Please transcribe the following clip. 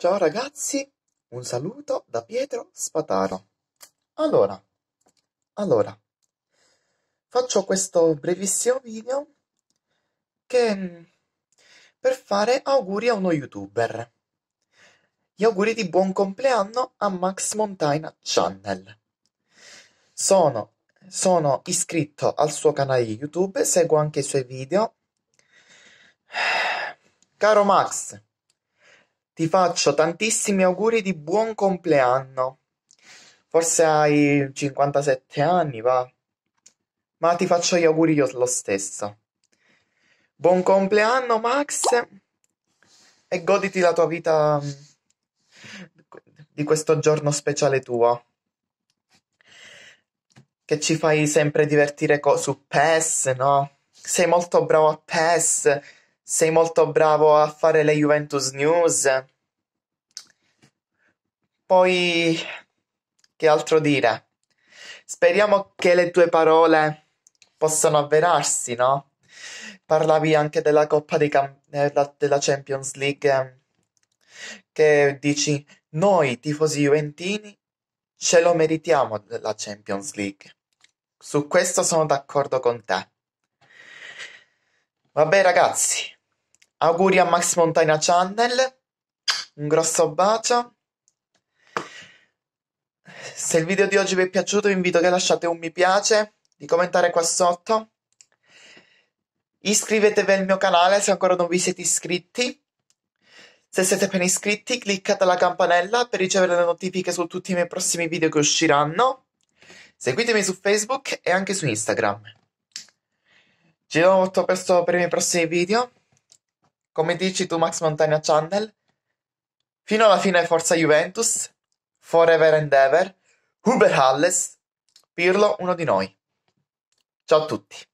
Ciao ragazzi, un saluto da Pietro Spataro. Allora, allora, faccio questo brevissimo video che mm, per fare auguri a uno youtuber. Gli auguri di buon compleanno a Max Montaina Channel. Sono, sono iscritto al suo canale YouTube, seguo anche i suoi video. Caro Max, ti faccio tantissimi auguri di buon compleanno. Forse hai 57 anni, va. Ma ti faccio gli auguri io lo stesso. Buon compleanno, Max. E goditi la tua vita mm, di questo giorno speciale tuo. Che ci fai sempre divertire co- su PES, no? Sei molto bravo a PES sei molto bravo a fare le Juventus News. Poi, che altro dire? Speriamo che le tue parole possano avverarsi, no? Parlavi anche della Coppa Cam- della Champions League, che dici, noi tifosi juventini ce lo meritiamo la Champions League. Su questo sono d'accordo con te. Vabbè ragazzi, Auguri a Max Montana Channel, un grosso bacio. Se il video di oggi vi è piaciuto vi invito che lasciate un mi piace, di commentare qua sotto. Iscrivetevi al mio canale se ancora non vi siete iscritti. Se siete appena iscritti cliccate la campanella per ricevere le notifiche su tutti i miei prossimi video che usciranno. Seguitemi su Facebook e anche su Instagram. Ci vediamo molto presto per i miei prossimi video come dici tu Max Montagna Channel, fino alla fine Forza Juventus, Forever and Ever, Huber Halles, Pirlo uno di noi. Ciao a tutti.